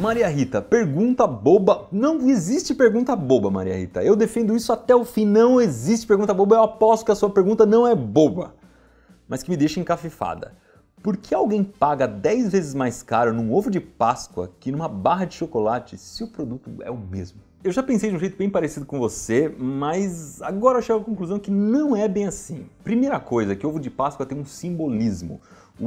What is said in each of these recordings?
Maria Rita, pergunta boba. Não existe pergunta boba, Maria Rita. Eu defendo isso até o fim. Não existe pergunta boba. Eu aposto que a sua pergunta não é boba, mas que me deixa encafifada. Por que alguém paga 10 vezes mais caro num ovo de Páscoa que numa barra de chocolate se o produto é o mesmo? Eu já pensei de um jeito bem parecido com você, mas agora eu chego à conclusão que não é bem assim. Primeira coisa, que ovo de Páscoa tem um simbolismo.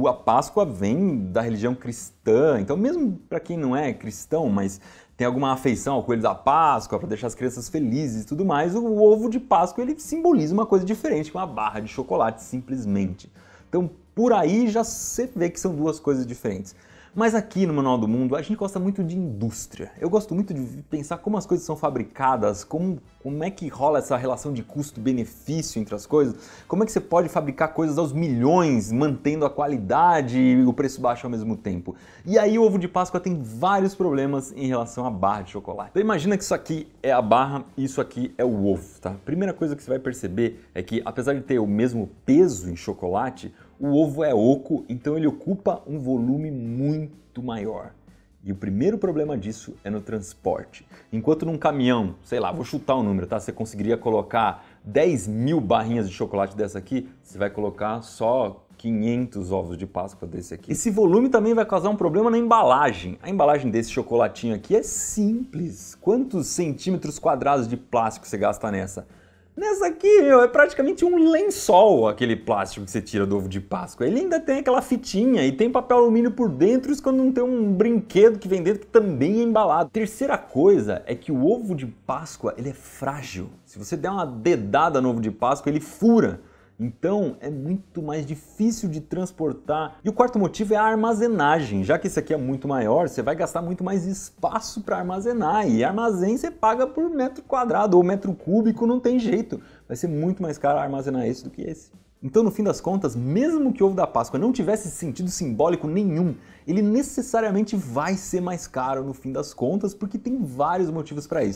A Páscoa vem da religião cristã, então mesmo para quem não é cristão, mas tem alguma afeição ao coelho da Páscoa para deixar as crianças felizes e tudo mais, o ovo de Páscoa ele simboliza uma coisa diferente que uma barra de chocolate simplesmente. Então, por aí já você vê que são duas coisas diferentes. Mas aqui no Manual do Mundo a gente gosta muito de indústria. Eu gosto muito de pensar como as coisas são fabricadas, como, como é que rola essa relação de custo-benefício entre as coisas, como é que você pode fabricar coisas aos milhões, mantendo a qualidade e o preço baixo ao mesmo tempo. E aí o ovo de Páscoa tem vários problemas em relação à barra de chocolate. Então imagina que isso aqui é a barra e isso aqui é o ovo, tá? Primeira coisa que você vai perceber é que apesar de ter o mesmo peso em chocolate, o ovo é oco, então ele ocupa um volume muito maior. E o primeiro problema disso é no transporte. Enquanto num caminhão, sei lá, vou chutar um número, tá? Você conseguiria colocar 10 mil barrinhas de chocolate dessa aqui, você vai colocar só 500 ovos de Páscoa desse aqui. Esse volume também vai causar um problema na embalagem. A embalagem desse chocolatinho aqui é simples. Quantos centímetros quadrados de plástico você gasta nessa? Nessa aqui, meu, é praticamente um lençol aquele plástico que você tira do ovo de Páscoa. Ele ainda tem aquela fitinha e tem papel alumínio por dentro, isso quando não tem um brinquedo que vem dentro que também é embalado. Terceira coisa é que o ovo de Páscoa, ele é frágil. Se você der uma dedada no ovo de Páscoa, ele fura. Então é muito mais difícil de transportar. E o quarto motivo é a armazenagem. Já que esse aqui é muito maior, você vai gastar muito mais espaço para armazenar. E armazém você paga por metro quadrado ou metro cúbico, não tem jeito. Vai ser muito mais caro armazenar esse do que esse. Então, no fim das contas, mesmo que o ovo da Páscoa não tivesse sentido simbólico nenhum, ele necessariamente vai ser mais caro no fim das contas, porque tem vários motivos para isso.